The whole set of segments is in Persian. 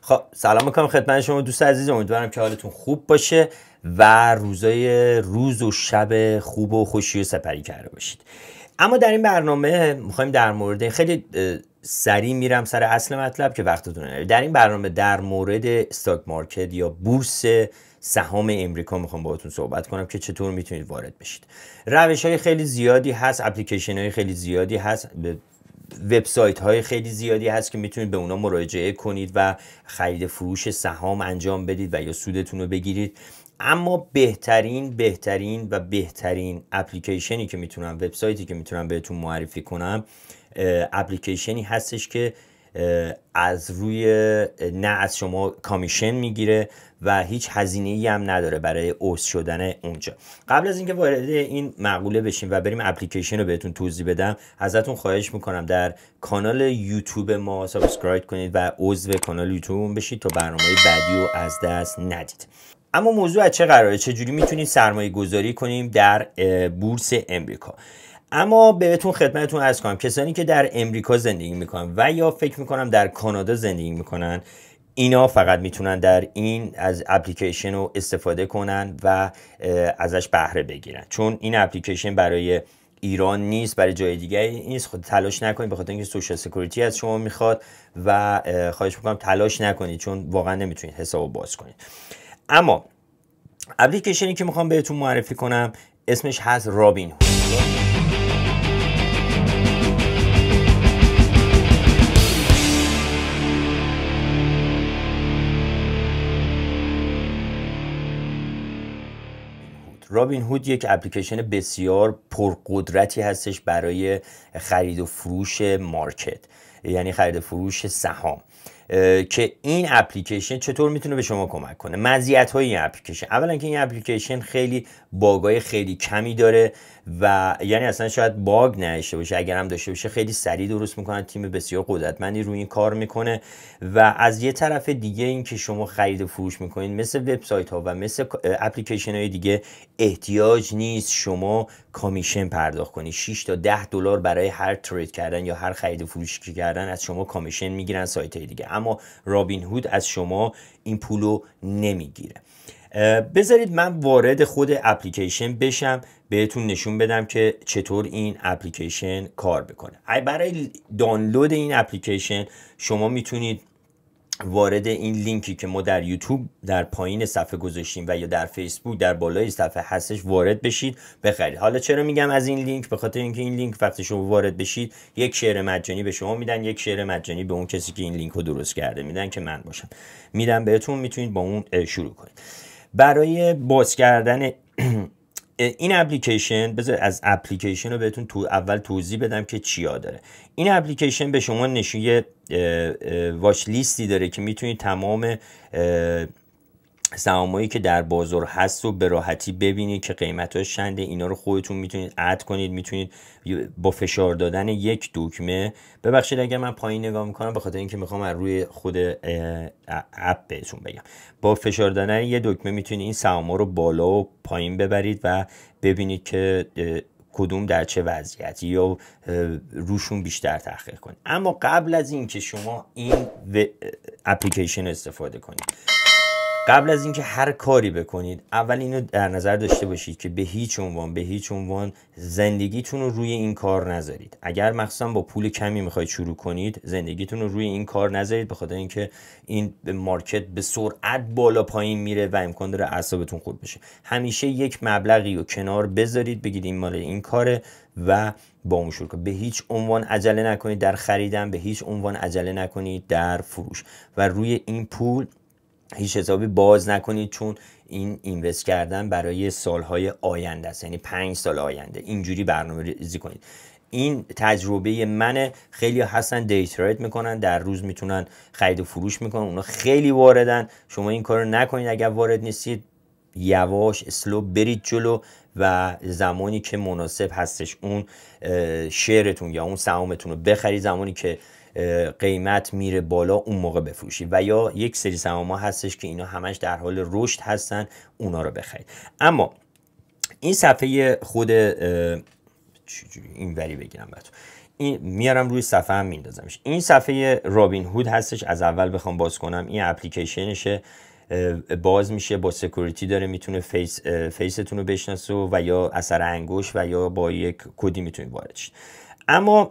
خب سلام میکنم خدمت شما دوست عزیز امیدوارم که حالتون خوب باشه و روزای روز و شب خوب و خوشی و سپری کرده باشید اما در این برنامه میخوایم در مورد خیلی سریع میرم سر اصل مطلب که وقتتون در این برنامه در مورد استاک مارکت یا بورس سهام امریکا میخوام باهاتون صحبت کنم که چطور میتونید وارد بشید روش های خیلی زیادی هست اپلیکیشن های خیلی زیادی هست وبسایت های خیلی زیادی هست که میتونید به اونا مراجعه کنید و خرید فروش سهام انجام بدید و یا سودتون رو بگیرید اما بهترین بهترین و بهترین اپلیکیشنی که میتونم وبسایتی که میتونم بهتون معرفی کنم اپلیکیشنی هستش که از روی نه از شما کامیشن میگیره و هیچ هزینه ای هم نداره برای اوس شدن اونجا قبل از اینکه وارد این مقوله بشیم و بریم اپلیکیشن رو بهتون توضیح بدم ازتون خواهش میکنم در کانال یوتیوب ما سابسکرایب کنید و عضو کانال یوتیوب بشید تا برنامه بعدی رو از دست ندید اما موضوع از چه قراره چجوری میتونیم سرمایه گذاری کنیم در بورس امریکا اما بهتون خدمتتون عرض کنم کسانی که در امریکا زندگی میکنن و یا فکر میکنم در کانادا زندگی میکنن اینا فقط میتونن در این از اپلیکیشن رو استفاده کنن و ازش بهره بگیرن چون این اپلیکیشن برای ایران نیست برای جای دیگه نیست خود خب تلاش نکنید به خاطر اینکه سوشال سکیوریتی از شما میخواد و خواهش میکنم تلاش نکنید چون واقعا نمیتونید حساب باز کنید اما اپلیکیشنی که میخوام بهتون معرفی کنم اسمش هست رابین رابین هود یک اپلیکیشن بسیار پرقدرتی هستش برای خرید و فروش مارکت یعنی خرید و فروش سهام که این اپلیکیشن چطور میتونه به شما کمک کنه مزیت های این اپلیکیشن اولا که این اپلیکیشن خیلی باگای خیلی کمی داره و یعنی اصلا شاید باگ نشه باشه اگر هم داشته باشه خیلی سریع درست میکنن تیم بسیار قدرتمندی روی این کار میکنه و از یه طرف دیگه اینکه شما خرید فروش میکنید مثل وبسایت ها و مثل اپلیکیشن های دیگه احتیاج نیست شما کامیشن پرداخت کنید 6 تا 10 دلار برای هر ترید کردن یا هر خرید و فروش کردن از شما کامیشن میگیرن سایت های دیگه اما رابین هود از شما این پولو نمیگیره بذارید من وارد خود اپلیکیشن بشم بهتون نشون بدم که چطور این اپلیکیشن کار بکنه برای دانلود این اپلیکیشن شما میتونید وارد این لینکی که ما در یوتیوب در پایین صفحه گذاشتیم و یا در فیسبوک در بالای صفحه هستش وارد بشید بخرید حالا چرا میگم از این لینک به خاطر اینکه این لینک وقتی شما وارد بشید یک شعر مجانی به شما میدن یک شعر مجانی به اون کسی که این لینک رو درست کرده میدن که من باشم میدم بهتون میتونید با اون شروع کنید برای باز کردن این اپلیکیشن بذار از اپلیکیشن رو بهتون تو اول توضیح بدم که چیا داره این اپلیکیشن به شما نشون واچ لیستی داره که میتونید تمام سهامایی که در بازار هست و به راحتی ببینید که قیمتاش چنده اینا رو خودتون میتونید اد کنید میتونید با فشار دادن یک دکمه ببخشید اگر من پایین نگاه میکنم به خاطر اینکه میخوام از روی خود اپ بهتون بگم با فشار دادن یک دکمه میتونید این سهاما رو بالا و پایین ببرید و ببینید که کدوم در چه وضعیتی یا روشون بیشتر تحقیق کنید اما قبل از اینکه شما این اپلیکیشن استفاده کنید قبل از اینکه هر کاری بکنید اول اینو در نظر داشته باشید که به هیچ عنوان به هیچ عنوان زندگیتون رو روی این کار نذارید اگر مخصوصا با پول کمی میخواید شروع کنید زندگیتون رو روی این کار نذارید به خاطر اینکه این به مارکت به سرعت بالا پایین میره و امکان داره اعصابتون خورد بشه همیشه یک مبلغی رو کنار بذارید بگید این مال این کاره و با اون شروع به هیچ عنوان عجله نکنید در خریدن به هیچ عنوان عجله نکنید در فروش و روی این پول هیچ حسابی باز نکنید چون این اینوست کردن برای سالهای آینده است یعنی پنج سال آینده اینجوری برنامه ریزی کنید این تجربه من خیلی هستن دیتریت میکنن در روز میتونن خرید و فروش میکنن اونا خیلی واردن شما این کار رو نکنید اگر وارد نیستید یواش اسلو برید جلو و زمانی که مناسب هستش اون شعرتون یا اون سهامتون رو بخرید زمانی که قیمت میره بالا اون موقع بفروشی و یا یک سری سهام هستش که اینا همش در حال رشد هستن اونا رو بخرید اما این صفحه خود این وری بگیرم بهتون این میارم روی صفحه هم میندازمش این صفحه رابین هود هستش از اول بخوام باز کنم این اپلیکیشنشه باز میشه با سکوریتی داره میتونه فیس فیستون رو بشناسه و یا اثر انگوش و یا با یک کدی میتونید وارد اما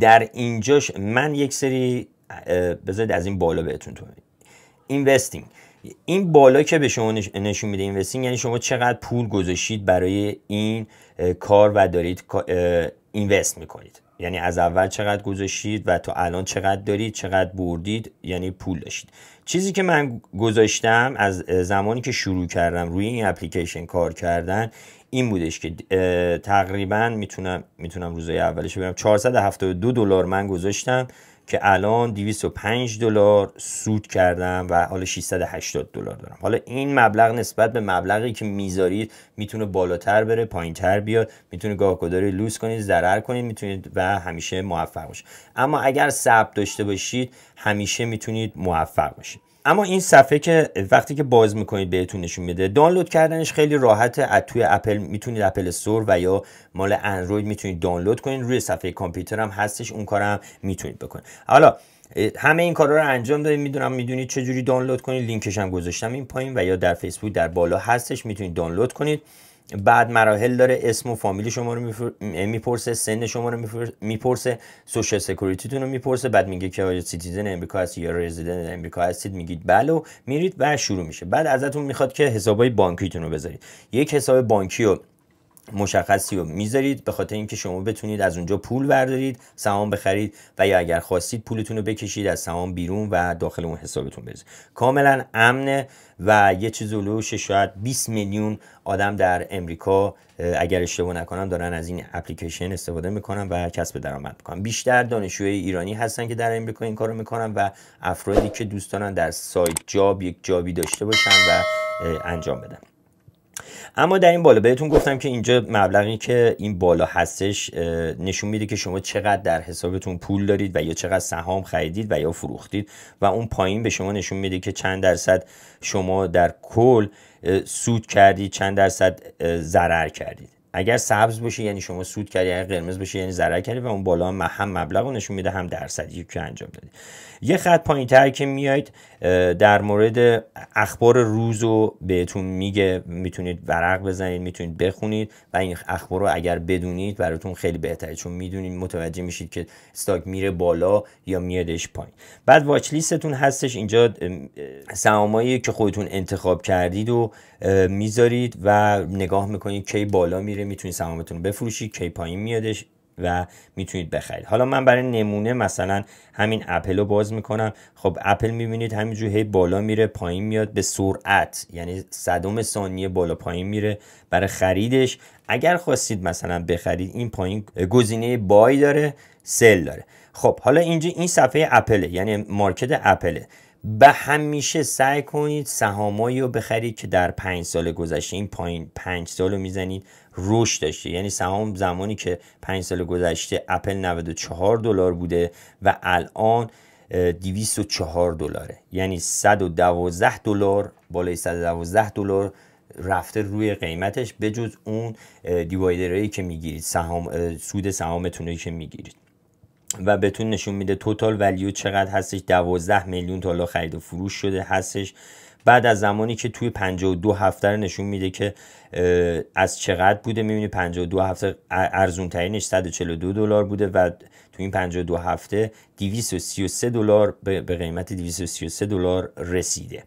در اینجاش من یک سری بذارید از این بالا بهتون تو اینوستینگ این بالا که به شما نشون میده اینوستینگ یعنی شما چقدر پول گذاشتید برای این کار و دارید اینوست میکنید یعنی از اول چقدر گذاشتید و تا الان چقدر دارید چقدر بردید یعنی پول داشتید چیزی که من گذاشتم از زمانی که شروع کردم روی این اپلیکیشن کار کردن این بودش که تقریبا میتونم میتونم روزای اولش بگم 472 دلار من گذاشتم که الان 205 دلار سود کردم و حالا 680 دلار دارم حالا این مبلغ نسبت به مبلغی که میذارید میتونه بالاتر بره پایینتر بیاد میتونه کداری لوس کنید ضرر کنید میتونید و همیشه موفق باشید اما اگر ثبت داشته باشید همیشه میتونید موفق باشید اما این صفحه که وقتی که باز میکنید بهتون نشون میده دانلود کردنش خیلی راحته از توی اپل میتونید اپل استور و یا مال اندروید میتونید دانلود کنید روی صفحه کامپیوتر هم هستش اون کارم میتونید بکنید حالا همه این کارا رو انجام دادیم میدونم میدونید چجوری دانلود کنید لینکش هم گذاشتم این پایین و یا در فیسبوک در بالا هستش میتونید دانلود کنید بعد مراحل داره اسم و فامیلی شما رو میپرسه سن شما رو میپرسه سوشال تون رو میپرسه بعد میگه که آیا سیتیزن امریکا هستید یا رزیدنت امریکا هستید میگید بله و میرید و شروع میشه بعد ازتون میخواد که حسابای بانکیتون رو بذارید یک حساب بانکی رو مشخصی رو میذارید به خاطر اینکه شما بتونید از اونجا پول بردارید سهام بخرید و یا اگر خواستید پولتون رو بکشید از سهام بیرون و داخل اون حسابتون بریزید کاملا امنه و یه چیز علوش شاید 20 میلیون آدم در امریکا اگر اشتباه نکنم دارن از این اپلیکیشن استفاده میکنن و کسب درآمد میکنن بیشتر دانشجوی ایرانی هستن که در امریکا این کارو میکنن و افرادی که دوست در سایت جاب یک جابی داشته باشن و انجام بدن اما در این بالا بهتون گفتم که اینجا مبلغی که این بالا هستش نشون میده که شما چقدر در حسابتون پول دارید و یا چقدر سهام خریدید و یا فروختید و اون پایین به شما نشون میده که چند درصد شما در کل سود کردید چند درصد ضرر کردید اگر سبز باشه یعنی شما سود کردی اگر قرمز باشه یعنی ضرر کردی و اون بالا هم مبلغ رو نشون میده هم درصدی که انجام دادی یه خط پایین تر که میایید در مورد اخبار روز رو بهتون میگه میتونید ورق بزنید میتونید بخونید و این اخبار رو اگر بدونید براتون خیلی بهتره چون میدونید متوجه میشید که استاک میره بالا یا میادش پایین بعد واچ لیستتون هستش اینجا سهامایی که خودتون انتخاب کردید و میذارید و نگاه میکنید کی بالا میره میتونید سهامتون بفروشید کی پایین میادش و میتونید بخرید حالا من برای نمونه مثلا همین اپل رو باز میکنم خب اپل میبینید همینجور هی بالا میره پایین میاد به سرعت یعنی صدم ثانیه بالا پایین میره برای خریدش اگر خواستید مثلا بخرید این پایین گزینه بای داره سل داره خب حالا اینجا این صفحه اپله یعنی مارکت اپله به همیشه سعی کنید سهامایی رو بخرید که در پنج سال گذشته این پایین پنج سال رو میزنید رشد داشته یعنی سهام زمانی که 5 سال گذشته اپل 94 دلار بوده و الان 204 دلاره یعنی 112 دلار بالای 112 دلار رفته روی قیمتش بجز اون دیوایدرایی که میگیرید سهام سود رو که میگیرید و بهتون نشون میده توتال ولیو چقدر هستش 12 میلیون تالا خرید و فروش شده هستش بعد از زمانی که توی 52 هفته رو نشون میده که از چقدر بوده میبینی 52 هفته ارزون ترینش 142 دلار بوده و تو این 52 هفته 233 دلار به قیمت 233 دلار رسیده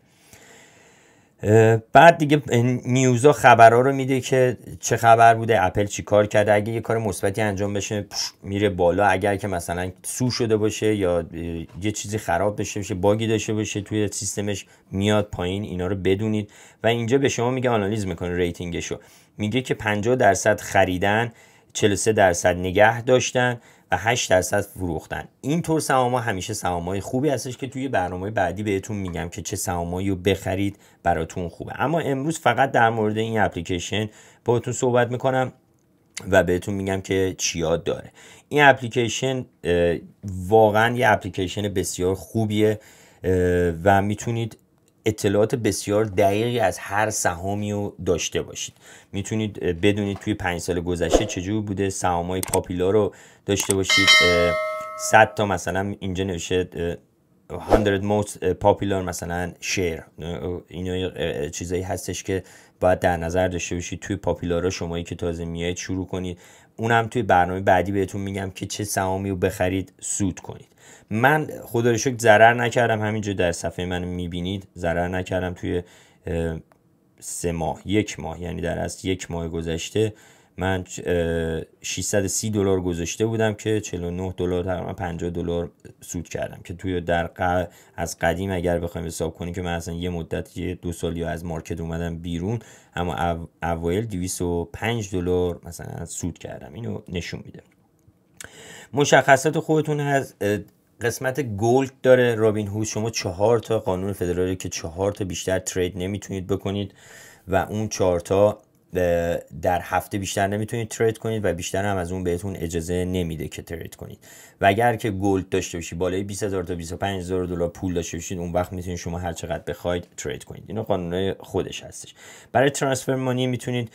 بعد دیگه نیوزا خبرها رو میده که چه خبر بوده اپل چی کار کرده اگه یه کار مثبتی انجام بشه میره بالا اگر که مثلا سو شده باشه یا یه چیزی خراب بشه باشه باگی داشته باشه توی سیستمش میاد پایین اینا رو بدونید و اینجا به شما میگه آنالیز میکنه ریتینگش رو میگه که 50 درصد خریدن 43 درصد نگه داشتن و 8 درصد فروختن اینطور سهام همیشه سهام خوبی هستش که توی برنامه بعدی بهتون میگم که چه سهامایی رو بخرید براتون خوبه اما امروز فقط در مورد این اپلیکیشن باهاتون صحبت میکنم و بهتون میگم که چی یاد داره این اپلیکیشن واقعا یه اپلیکیشن بسیار خوبیه و میتونید اطلاعات بسیار دقیقی از هر سهامی رو داشته باشید میتونید بدونید توی پنج سال گذشته چجور بوده سهام های پاپیلا رو داشته باشید 100 تا مثلا اینجا نوشته 100 most popular مثلا شیر اینا چیزایی هستش که باید در نظر داشته باشید توی پاپیلارا شمایی که تازه میایید شروع کنید اونم توی برنامه بعدی بهتون میگم که چه سهامی رو بخرید سود کنید من خدا رو شکر ضرر نکردم همینجا در صفحه من میبینید ضرر نکردم توی سه ماه یک ماه یعنی در از یک ماه گذشته من 630 دلار گذاشته بودم که 49 دلار تقریبا 50 دلار سود کردم که توی در از قدیم اگر بخوایم حساب کنیم که من اصلا یه مدت یه دو سالی از مارکت اومدم بیرون اما او... اوایل 205 دلار مثلا سود کردم اینو نشون میده مشخصات خودتون از قسمت گولد داره رابین هود شما چهار تا قانون فدرالی که چهار تا بیشتر ترید نمیتونید بکنید و اون چهار تا در هفته بیشتر نمیتونید ترید کنید و بیشتر هم از اون بهتون اجازه نمیده که ترید کنید و اگر که گلد داشته باشید بالای 20000 تا 25000 دلار پول داشته باشید اون وقت میتونید شما هر چقدر بخواید ترید کنید اینو قانون خودش هستش برای ترانسفر مانی میتونید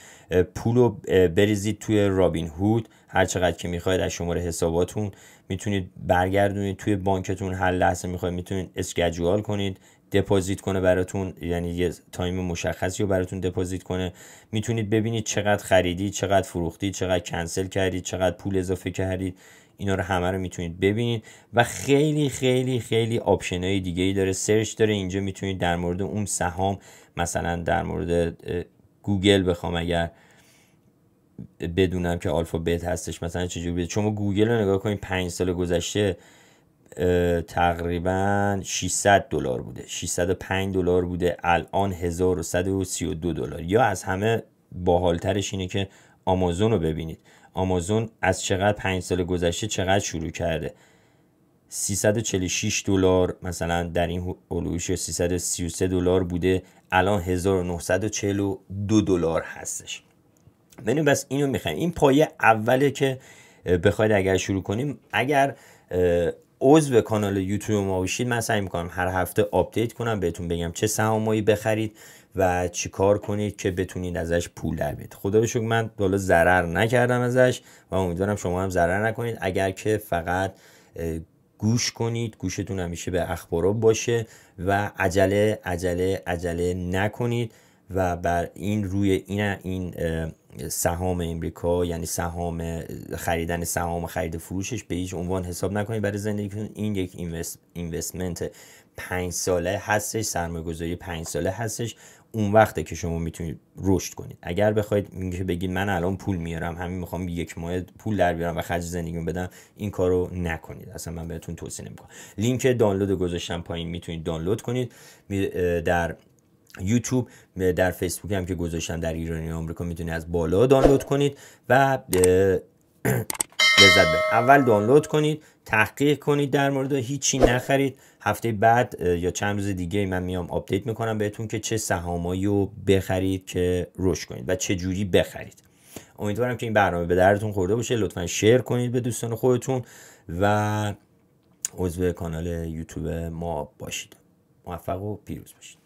پول رو بریزید توی رابین هود هر چقدر که میخواید از شماره حساباتون میتونید برگردونید توی بانکتون هر لحظه میخواید میتونید اسکجوال کنید دپوزیت کنه براتون یعنی یه تایم مشخصی رو براتون دپوزیت کنه میتونید ببینید چقدر خریدید چقدر فروختید چقدر کنسل کردید چقدر پول اضافه کردید اینا رو همه رو میتونید ببینید و خیلی خیلی خیلی آپشن های دیگه ای داره سرچ داره اینجا میتونید در مورد اون سهام مثلا در مورد گوگل بخوام اگر بدونم که آلفا بیت هستش مثلا چجوری چون گوگل رو نگاه کنید پنج سال گذشته تقریبا 600 دلار بوده 605 دلار بوده الان 1132 دلار یا از همه باحالترش اینه که آمازون رو ببینید آمازون از چقدر پنج سال گذشته چقدر شروع کرده 346 دلار مثلا در این حلوش 333 دلار بوده الان 1942 دلار هستش ببینیم بس اینو میخوایم این پایه اوله که بخواید اگر شروع کنیم اگر عضو کانال یوتیوب ما باشید من سعی میکنم هر هفته آپدیت کنم بهتون بگم چه سهامایی بخرید و چیکار کنید که بتونید ازش پول در بید خدا رو شکر من بالا ضرر نکردم ازش و امیدوارم شما هم ضرر نکنید اگر که فقط گوش کنید گوشتون همیشه به اخبارا باشه و عجله عجله عجله نکنید و بر این روی این این سهام امریکا یعنی سهام خریدن سهام خرید فروشش به هیچ عنوان حساب نکنید برای زندگیتون این یک اینوست، اینوستمنت پنج ساله هستش سرمایه گذاری پنج ساله هستش اون وقته که شما میتونید رشد کنید اگر بخواید میگه بگید من الان پول میارم همین میخوام یک ماه پول در بیارم و خرج زندگیم بدم این کارو نکنید اصلا من بهتون توصیه نمیکنم لینک دانلود گذاشتم پایین میتونید دانلود کنید در یوتیوب در فیسبوک هم که گذاشتم در ایرانی آمریکا میتونید از بالا دانلود کنید و لذت ببرید اول دانلود کنید تحقیق کنید در مورد هیچی نخرید هفته بعد یا چند روز دیگه من میام آپدیت میکنم بهتون که چه سهامایی رو بخرید که رشد کنید و چه جوری بخرید امیدوارم که این برنامه به درتون خورده باشه لطفا شیر کنید به دوستان خودتون و عضو کانال یوتیوب ما باشید موفق و پیروز باشید